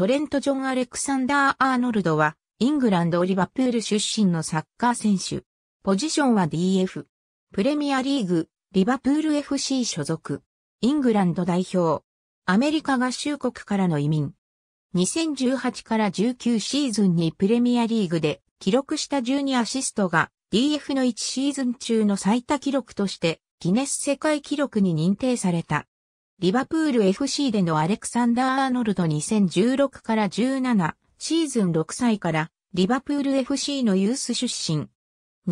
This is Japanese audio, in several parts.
トレント・ジョン・アレクサンダー・アーノルドは、イングランド・リバプール出身のサッカー選手。ポジションは DF。プレミアリーグ、リバプール FC 所属。イングランド代表。アメリカ合衆国からの移民。2018から19シーズンにプレミアリーグで記録した12アシストが DF の1シーズン中の最多記録としてギネス世界記録に認定された。リバプール FC でのアレクサンダー・アーノルド2016から17シーズン6歳からリバプール FC のユース出身。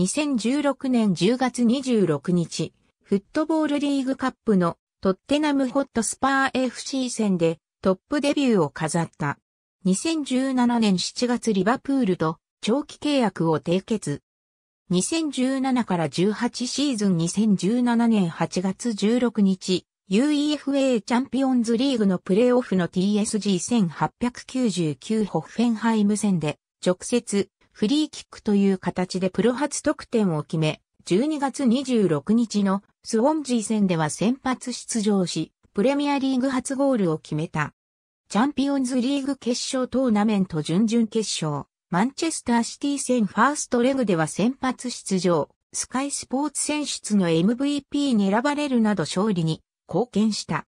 2016年10月26日、フットボールリーグカップのトッテナムホットスパー FC 戦でトップデビューを飾った。2017年7月リバプールと長期契約を締結。2017から18シーズン2017年8月16日、UEFA チャンピオンズリーグのプレーオフの TSG1899 ホッフェンハイム戦で直接フリーキックという形でプロ初得点を決め、12月26日のスウォンジー戦では先発出場し、プレミアリーグ初ゴールを決めた。チャンピオンズリーグ決勝トーナメント準々決勝、マンチェスターシティ戦ファーストレグでは先発出場、スカイスポーツ選出の MVP に選ばれるなど勝利に貢献した。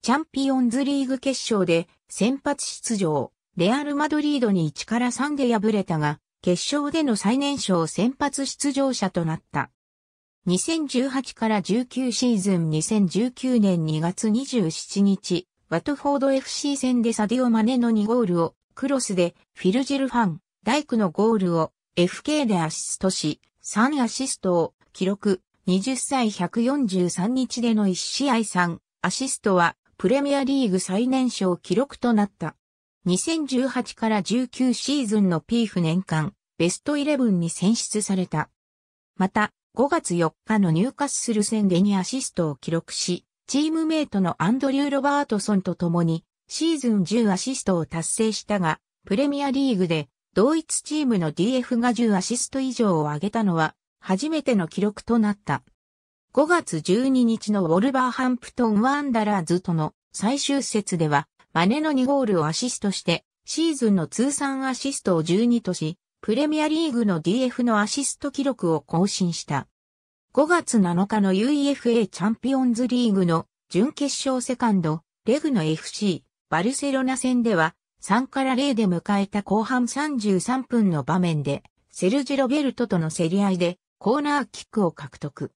チャンピオンズリーグ決勝で先発出場、レアル・マドリードに1から3で敗れたが、決勝での最年少先発出場者となった。2018から19シーズン2019年2月27日、ワトフォード FC 戦でサディオマネの2ゴールを、クロスでフィルジルファン、ダイクのゴールを FK でアシストし、3アシストを記録、20歳143日での1試合3アシストはプレミアリーグ最年少記録となった。2018から19シーズンのピーフ年間ベスト11に選出された。また、5月4日の入荷する戦で2アシストを記録し、チームメイトのアンドリュー・ロバートソンと共にシーズン10アシストを達成したが、プレミアリーグで同一チームの DF が10アシスト以上を上げたのは初めての記録となった。5月12日のウォルバーハンプトン・ワンダラーズとの最終節では、マネの2ゴールをアシストして、シーズンの通算アシストを12とし、プレミアリーグの DF のアシスト記録を更新した。5月7日の UEFA チャンピオンズリーグの準決勝セカンド、レグの FC、バルセロナ戦では、3から0で迎えた後半33分の場面で、セルジ・ロベルトとの競り合いで、コーナーキックを獲得。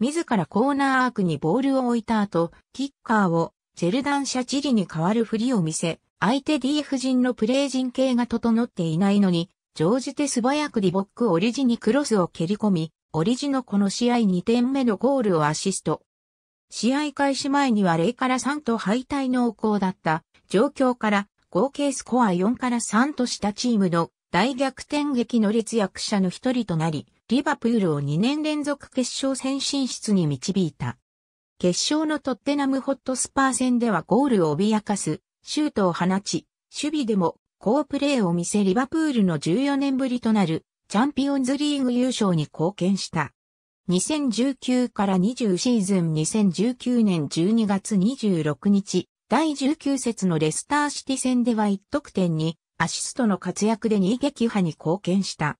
自らコーナーアークにボールを置いた後、キッカーをジェルダン・シャチリに代わるふりを見せ、相手 DF 陣のプレー陣形が整っていないのに、乗じて素早くリボック・オリジにクロスを蹴り込み、オリジのこの試合2点目のゴールをアシスト。試合開始前には0から3と敗退濃厚だった状況から合計スコア4から3としたチームの大逆転劇の列役者の一人となり、リバプールを2年連続決勝戦進出に導いた。決勝のトッテナムホットスパー戦ではゴールを脅かす、シュートを放ち、守備でも好プレーを見せリバプールの14年ぶりとなるチャンピオンズリーグ優勝に貢献した。2019から20シーズン2019年12月26日、第19節のレスターシティ戦では1得点にアシストの活躍で2撃破に貢献した。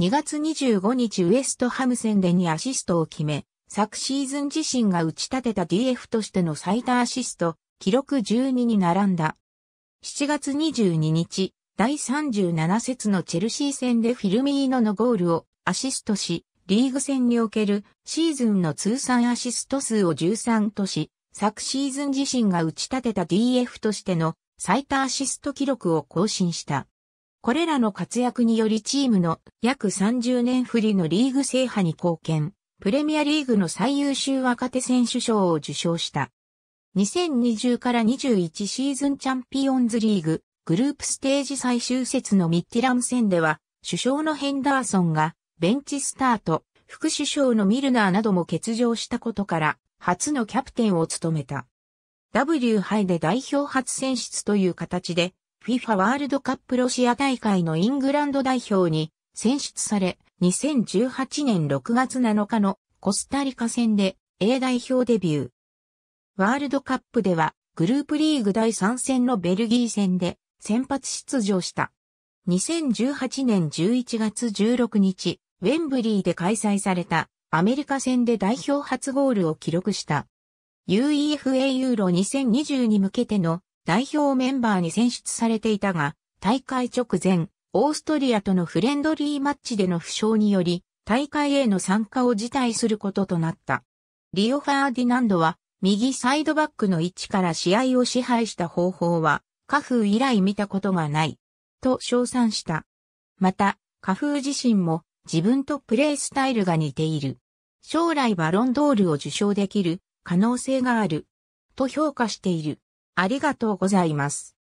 2月25日ウエストハム戦で2アシストを決め、昨シーズン自身が打ち立てた DF としての最多アシスト、記録12に並んだ。7月22日、第37節のチェルシー戦でフィルミーノのゴールをアシストし、リーグ戦におけるシーズンの通算アシスト数を13とし、昨シーズン自身が打ち立てた DF としての最多アシスト記録を更新した。これらの活躍によりチームの約30年振りのリーグ制覇に貢献、プレミアリーグの最優秀若手選手賞を受賞した。2020から21シーズンチャンピオンズリーグ、グループステージ最終節のミッティラム戦では、首相のヘンダーソンが、ベンチスタート、副首相のミルナーなども欠場したことから、初のキャプテンを務めた。W 杯で代表初選出という形で、FIFA ワールドカップロシア大会のイングランド代表に選出され、2018年6月7日のコスタリカ戦で A 代表デビュー。ワールドカップではグループリーグ第3戦のベルギー戦で先発出場した。2018年11月16日、ウェンブリーで開催されたアメリカ戦で代表初ゴールを記録した。UEFA ユーロ2020に向けての代表メンバーに選出されていたが、大会直前、オーストリアとのフレンドリーマッチでの負傷により、大会への参加を辞退することとなった。リオ・ファーディナンドは、右サイドバックの位置から試合を支配した方法は、カフー以来見たことがない、と称賛した。また、カフー自身も自分とプレースタイルが似ている。将来バロンドールを受賞できる可能性がある、と評価している。ありがとうございます。